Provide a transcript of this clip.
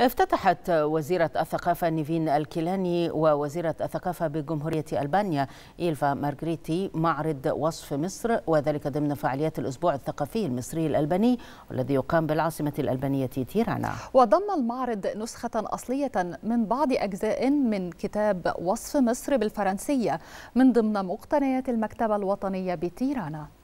افتتحت وزيرة الثقافة نيفين الكيلاني ووزيرة الثقافة بجمهورية ألبانيا إيلفا مارغريتي معرض وصف مصر وذلك ضمن فعاليات الأسبوع الثقافي المصري الألباني والذي يقام بالعاصمة الألبانية تيرانا وضم المعرض نسخة أصلية من بعض أجزاء من كتاب وصف مصر بالفرنسية من ضمن مقتنيات المكتبة الوطنية بتيرانا